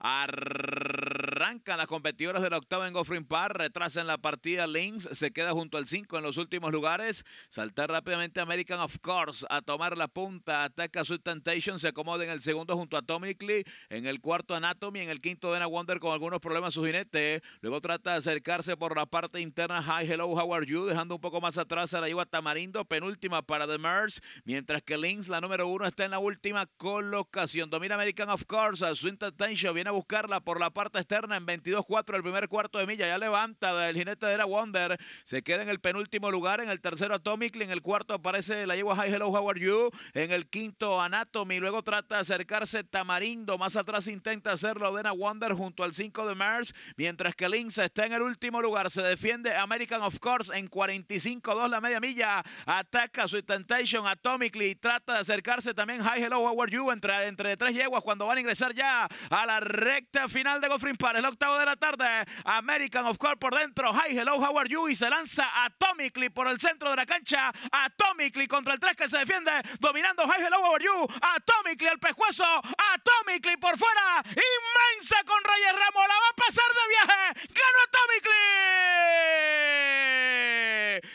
Arr- Arrancan las competidoras del octavo en Goffrin Park retrasan la partida. Links se queda junto al 5 en los últimos lugares. salta rápidamente American of Course a tomar la punta. Ataca Sweet Temptation, se acomoda en el segundo junto a Atomically. En el cuarto Anatomy, en el quinto Dana Wonder con algunos problemas su jinete. Luego trata de acercarse por la parte interna Hi, Hello, How Are You, dejando un poco más atrás a la Iwa Tamarindo, penúltima para The Mers. Mientras que Links, la número uno, está en la última colocación. Domina American of Course. Sweet Temptation viene a buscarla por la parte externa en 22-4 el primer cuarto de milla. Ya levanta el jinete de la Wonder. Se queda en el penúltimo lugar. En el tercero Atomicly, En el cuarto aparece la yegua High Hello How Are You. En el quinto Anatomy. Luego trata de acercarse Tamarindo. Más atrás intenta hacerlo la Wonder junto al 5 de Mars. Mientras que Linza está en el último lugar. Se defiende American of Course en 45-2 la media milla. Ataca su Temptation y Trata de acercarse también High Hello How Are You entre, entre tres yeguas cuando van a ingresar ya a la recta final de Goffrin Pares la octavo de la tarde. American of Core por dentro. Hi, hello, how are you? Y se lanza Atomically por el centro de la cancha. Atomically contra el 3 que se defiende. Dominando Hi, hello, how are you? Atomically al pescuezo. Atomically por fuera. Inmensa con Reyes Ramo, La va a pasar de viaje. gana Atomically.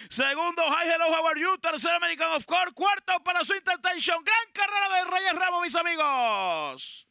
Segundo, Hi, hello, how are you? Tercer American of Core, Cuarto para su Intentation. Gran carrera de Reyes Ramo mis amigos.